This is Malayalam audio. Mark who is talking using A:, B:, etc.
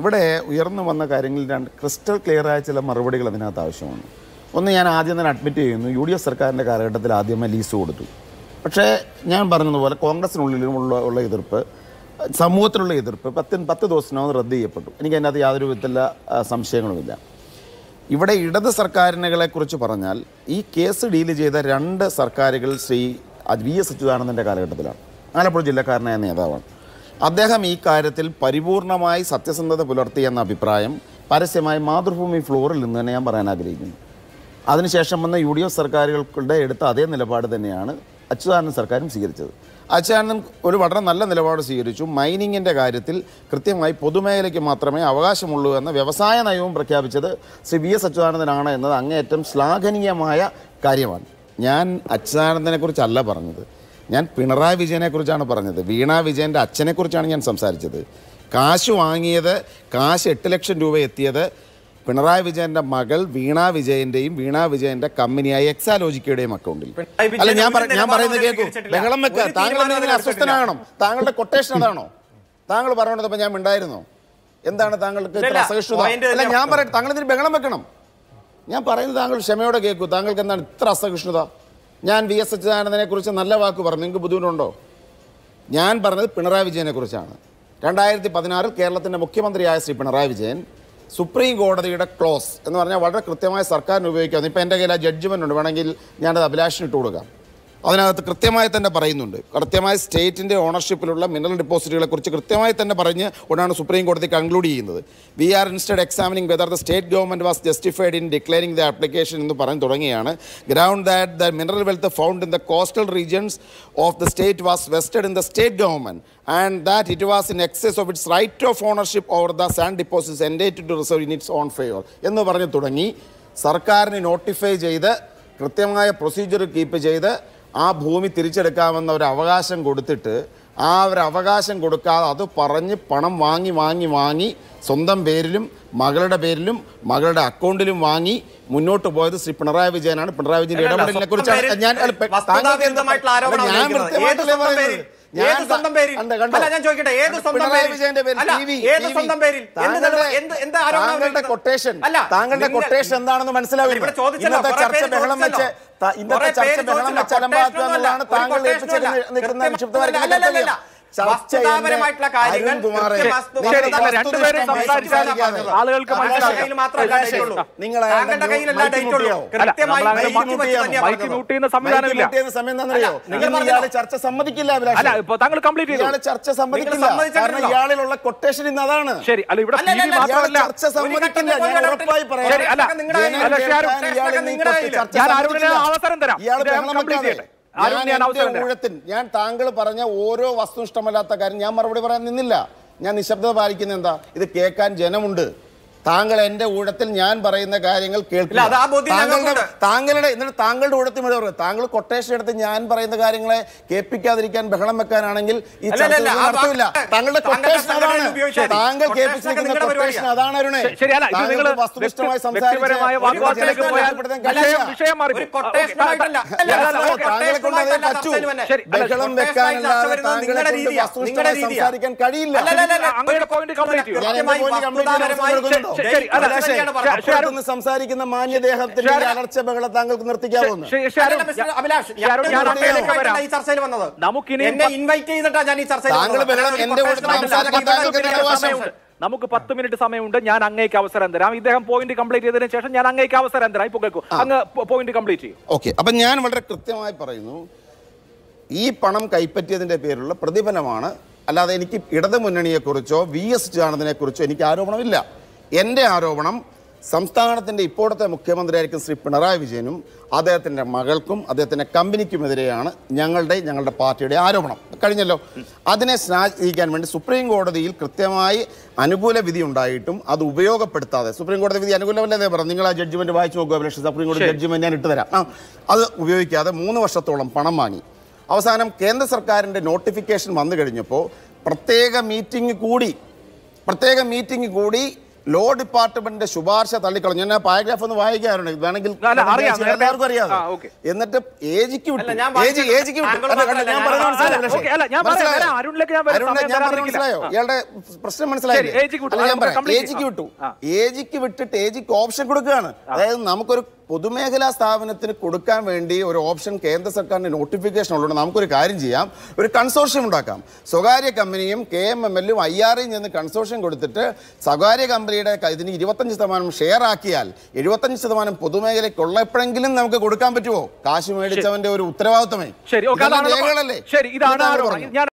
A: ഇവിടെ ഉയർന്നു വന്ന കാര്യങ്ങളിൽ രണ്ട് ക്രിസ്റ്റൽ ക്ലിയറായ ചില മറുപടികൾ അതിനകത്ത് ആവശ്യമാണ് ഒന്ന് ഞാൻ ആദ്യം തന്നെ അഡ്മിറ്റ് ചെയ്യുന്നു യു ഡി എഫ് സർക്കാരിൻ്റെ കാലഘട്ടത്തിൽ ആദ്യമേ ലീസ് കൊടുത്തു പക്ഷേ ഞാൻ പറഞ്ഞതുപോലെ കോൺഗ്രസിനുള്ളിലും ഉള്ള എതിർപ്പ് സമൂഹത്തിലുള്ള എതിർപ്പ് പത്ത് പത്ത് ദിവസത്തിനകം റദ്ദ് ചെയ്യപ്പെട്ടു എനിക്ക് അതിനകത്ത് യാതൊരു വിധത്തിലുള്ള സംശയങ്ങളുമില്ല ഇവിടെ ഇടത് സർക്കാരിനെകളെക്കുറിച്ച് പറഞ്ഞാൽ ഈ കേസ് ഡീൽ ചെയ്ത രണ്ട് സർക്കാരുകൾ ശ്രീ വി എസ് അച്യുതാനന്ദൻ്റെ കാലഘട്ടത്തിലാണ് ആലപ്പുഴ ജില്ലക്കാരനായ നേതാവാണ് അദ്ദേഹം ഈ കാര്യത്തിൽ പരിപൂർണമായി സത്യസന്ധത പുലർത്തിയെന്ന അഭിപ്രായം പരസ്യമായി മാതൃഭൂമി ഫ്ലോറിൽ നിന്ന് തന്നെ ഞാൻ പറയാൻ ആഗ്രഹിക്കുന്നു അതിനുശേഷം വന്ന യു ഡി എഫ് സർക്കാരുകളുടെ എടുത്ത അതേ നിലപാട് തന്നെയാണ് അച്യുതാനന്ദൻ സർക്കാരും സ്വീകരിച്ചത് അച്യുതാനന്ദൻ ഒരു വളരെ നല്ല നിലപാട് സ്വീകരിച്ചു മൈനിങ്ങിൻ്റെ കാര്യത്തിൽ കൃത്യമായി പൊതുമേഖലയ്ക്ക് മാത്രമേ അവകാശമുള്ളൂ എന്ന വ്യവസായ നയവും പ്രഖ്യാപിച്ചത് ശ്രീ വി എസ് അച്യുതാനന്ദനാണ് എന്നത് അങ്ങേയറ്റം ശ്ലാഘനീയമായ കാര്യമാണ് ഞാൻ അച്യുതാനന്ദനെക്കുറിച്ചല്ല പറഞ്ഞത് ഞാൻ പിണറായി വിജയനെക്കുറിച്ചാണ് പറഞ്ഞത് വീണ വിജയൻ്റെ അച്ഛനെക്കുറിച്ചാണ് ഞാൻ സംസാരിച്ചത് കാശ് വാങ്ങിയത് കാശ് എട്ട് ലക്ഷം രൂപ എത്തിയത് പിണറായി വിജയന്റെ മകൾ വീണ വിജയന്റെയും വീണ വിജയന്റെ കമ്പനിയായ എക്സാലോജിക്കയുടെയും അക്കൗണ്ടിൽ അല്ല ഞാൻ ഞാൻ പറയുന്നത് കേൾക്കൂ ബഹളം വെക്കുക താങ്കൾ എന്തെങ്കിലും അസ്വസ്ഥനാകണം താങ്കളുടെ കൊട്ടേഷൻ അതാണോ താങ്കൾ പറഞ്ഞപ്പോൾ ഞാൻ ഉണ്ടായിരുന്നോ എന്താണ് താങ്കൾക്ക് അസഹിഷ്ണുത അല്ല ഞാൻ പറയട്ടെ താങ്കൾ ഇതിന് ബഹളം വെക്കണം ഞാൻ പറയുന്നത് താങ്കൾ ക്ഷമയോടെ കേൾക്കൂ താങ്കൾക്ക് എന്താണ് ഇത്ര അസഹിഷ്ണുത ഞാൻ വി എസ് അച്യുതാനന്ദനെ കുറിച്ച് നല്ല വാക്ക് പറഞ്ഞു നിങ്ങൾക്ക് ബുദ്ധിമുട്ടുണ്ടോ ഞാൻ പറഞ്ഞത് പിണറായി വിജയനെ കുറിച്ചാണ് രണ്ടായിരത്തി പതിനാറിൽ കേരളത്തിൻ്റെ മുഖ്യമന്ത്രിയായ ശ്രീ പിണറായി വിജയൻ സുപ്രീം കോടതിയുടെ ക്ലോസ് എന്ന് പറഞ്ഞാൽ വളരെ കൃത്യമായ സർക്കാരിന് ഉപയോഗിക്കാവുന്ന ഇപ്പോൾ എൻ്റെ കയ്യിൽ ആ ജഡ്ജ്മെൻ്റ് ഉണ്ട് വേണമെങ്കിൽ ഞാനത് അഭിലാഷിനിട്ട് കൊടുക്കാം അതിനകത്ത് കൃത്യമായി തന്നെ പറയുന്നുണ്ട് കൃത്യമായി സ്റ്റേറ്റിൻ്റെ ഓണർഷിപ്പിലുള്ള മിനറൽ ഡിപ്പോസിറ്റുകളെക്കുറിച്ച് കൃത്യമായി തന്നെ പറഞ്ഞ് ഉടനാണ് സുപ്രീം കോടതി കൺക്ലൂഡ് ചെയ്യുന്നത് we are instead examining whether the state government was justified in declaring the application എന്ന് പറഞ്ഞു തുടങ്ങിയാണ് ground that the mineral wealth found in the coastal regions of the state was vested in the state government and that it was in excess of its right of ownership over the sand deposits intended to reserve in its own favour എന്ന് പറഞ്ഞ് തുടങ്ങി സർക്കാരിനെ നോട്ടിഫൈ ചെയ്ത് കൃത്യമായ പ്രൊസീജിയർ കീപ്പ് ചെയ്ത് ആ ഭൂമി തിരിച്ചെടുക്കാമെന്ന ഒരു അവകാശം കൊടുത്തിട്ട് ആ ഒരു അവകാശം കൊടുക്കാതെ അത് പറഞ്ഞ് പണം വാങ്ങി വാങ്ങി വാങ്ങി സ്വന്തം പേരിലും മകളുടെ പേരിലും മകളുടെ അക്കൗണ്ടിലും വാങ്ങി മുന്നോട്ട് പോയത് ശ്രീ പിണറായി വിജയനാണ് പിണറായി വിജയൻ ഇടപെടലിനെ കുറിച്ചാണ് ഞാൻ താങ്കളുടെ കൊട്ടേഷൻ എന്താണെന്ന് മനസ്സിലാവില്ല ഇന്നത്തെ ചർച്ച ബഹളം വെച്ച് ചർച്ച താങ്കൾ നിൽക്കുന്ന നിക്ഷിപ്തമായിരിക്കുന്ന കാര്യങ്ങൾ ആളുകൾക്ക് കൃത്യമായി ചർച്ച സമ്മതിക്കില്ല കംപ്ലീറ്റ് ചർച്ച സമ്മതിക്കില്ല കാരണം ഇയാളിലുള്ള കൊട്ടേഷൻ ഇന്ന് അതാണ് ശരി അല്ല ഇവിടെ ചർച്ച സമ്മതിക്കില്ല ഞാൻ ഉറപ്പായി പറയാം അവസരം തരാം ഇയാൾ കംപ്ലീറ്റ് ചെയ്യട്ടെ ഊഴത്തിൽ ഞാൻ താങ്കൾ പറഞ്ഞ ഓരോ വസ്തുനിഷ്ഠമല്ലാത്ത കാര്യം ഞാൻ മറുപടി പറയാൻ നിന്നില്ല ഞാൻ നിശബ്ദത പാലിക്കുന്ന എന്താ ഇത് കേൾക്കാൻ ജനമുണ്ട് താങ്കൾ എന്റെ ഊഴത്തിൽ ഞാൻ പറയുന്ന കാര്യങ്ങൾ കേൾക്കില്ല താങ്കളുടെ താങ്കളുടെ എന്നിട്ട് താങ്കളുടെ ഊഴത്തിൽ മുഴുവൻ പറയും താങ്കൾ കൊട്ടേഷൻ എടുത്ത് ഞാൻ പറയുന്ന കാര്യങ്ങളെ കേൾപ്പിക്കാതിരിക്കാൻ ബഹളം വെക്കാനാണെങ്കിൽ ഈ ചർച്ച നടത്തില്ല താങ്കളുടെ കൊട്ടേഷൻ അതാണ് താങ്കൾ കേൾപ്പിച്ചിരിക്കുന്ന കൊട്ടേഷൻ അതാണ് അരുണേ താങ്കൾ വസ്തുനിഷ്ഠമായി താങ്കളെ കൊണ്ട് അതേ പറ്റൂ ബഹളം വെക്കാനല്ലാതെ താങ്കളെ കൊണ്ട് വസ്തുനിഷ്ഠമായി സംസാരിക്കാൻ കഴിയില്ല ഞാൻ എന്റെ പോയിന്റ് കംപ്ലീറ്റ് ചെയ്യാൻ ശരി സംസാരിക്കുന്ന മാന്യദേഹത്തിന്റെ അലർച്ച ബഹളം താങ്കൾക്ക് നിർത്തിക്കാവുന്നു നമുക്ക് പത്ത് മിനിറ്റ് സമയമുണ്ട് ഞാൻ അങ്ങേക്ക് അവസരം തരാം ഇദ്ദേഹം പോയിന്റ് കംപ്ലീറ്റ് ചെയ്തതിനു ശേഷം ഞാൻ അങ്ങേക്ക് അവസരം തരാം ഇപ്പൊ കേൾക്കൂ അങ്ങ് പോയിന്റ് കംപ്ലീറ്റ് ചെയ്യും ഓക്കെ അപ്പൊ ഞാൻ വളരെ കൃത്യമായി പറയുന്നു ഈ പണം കൈപ്പറ്റിയതിന്റെ പേരിലുള്ള പ്രതിഫലമാണ് അല്ലാതെ എനിക്ക് ഇടതുമുന്നണിയെക്കുറിച്ചോ വി എസ് ജാനന്ദിനെക്കുറിച്ചോ എനിക്ക് ആരോപണമില്ല എൻ്റെ ആരോപണം സംസ്ഥാനത്തിൻ്റെ ഇപ്പോഴത്തെ മുഖ്യമന്ത്രിയായിരിക്കും ശ്രീ പിണറായി വിജയനും അദ്ദേഹത്തിൻ്റെ മകൾക്കും അദ്ദേഹത്തിൻ്റെ കമ്പനിക്കുമെതിരെയാണ് ഞങ്ങളുടെ ഞങ്ങളുടെ പാർട്ടിയുടെ ആരോപണം കഴിഞ്ഞല്ലോ അതിനെ സ്നാഹിക്കാൻ വേണ്ടി സുപ്രീം കോടതിയിൽ കൃത്യമായി അനുകൂല വിധി ഉണ്ടായിട്ടും അത് ഉപയോഗപ്പെടുത്താതെ സുപ്രീം കോടതി വിധി അനുകൂലമല്ലേ പറഞ്ഞു നിങ്ങൾ ആ ജഡ്ജ്മെൻറ്റ് വായിച്ചു നോക്കുക അഭിലക്ഷ സുപ്രീം കോടതി ജഡ്ജ്മെൻറ്റ് ഞാൻ ഇട്ടുതരാം ആ അത് ഉപയോഗിക്കാതെ മൂന്ന് വർഷത്തോളം പണം വാങ്ങി അവസാനം കേന്ദ്ര സർക്കാരിൻ്റെ നോട്ടിഫിക്കേഷൻ വന്നു കഴിഞ്ഞപ്പോൾ പ്രത്യേക മീറ്റിംഗ് കൂടി പ്രത്യേക മീറ്റിംഗ് കൂടി ലോ ഡിപ്പാർട്ട്മെന്റിന്റെ ശുപാർശ തള്ളിക്കളഞ്ഞു ഞാൻ പാരഗ്രാഫ് ഒന്ന് വായിക്കാറുണ്ട് വേണമെങ്കിൽ എല്ലാവർക്കും അറിയാം എന്നിട്ട് ഏജിക്ക് മനസ്സിലായോ ഇയാളുടെ പ്രശ്നം മനസ്സിലായില്ലേ ഞാൻ പറയാം ഏജിക്ക് വിട്ടു ഏജിക്ക് വിട്ടിട്ട് ഏജിക്ക് ഓപ്ഷൻ കൊടുക്കുകയാണ് അതായത് നമുക്കൊരു പൊതുമേഖലാ സ്ഥാപനത്തിന് കൊടുക്കാൻ വേണ്ടി ഒരു ഓപ്ഷൻ കേന്ദ്ര സർക്കാരിൻ്റെ നോട്ടിഫിക്കേഷൻ ഉള്ളതുകൊണ്ട് നമുക്കൊരു കാര്യം ചെയ്യാം ഒരു കൺസോർഷ്യം ഉണ്ടാക്കാം സ്വകാര്യ കമ്പനിയും കെ എം എം എല്ലും ഐ ആറും ചെന്ന് കൺസോർഷ്യം കൊടുത്തിട്ട് സ്വകാര്യ കമ്പനിയുടെ ഇതിന് ഇരുപത്തഞ്ച് ശതമാനം ഷെയർ ആക്കിയാൽ എഴുപത്തഞ്ച് ശതമാനം പൊതുമേഖലയ്ക്ക് ഉള്ളപ്പോഴെങ്കിലും നമുക്ക് കൊടുക്കാൻ പറ്റുമോ കാശ് മേടിച്ചവന്റെ ഒരു ഉത്തരവാദിത്തമേ ശരി ഇതാണ് ഞാൻ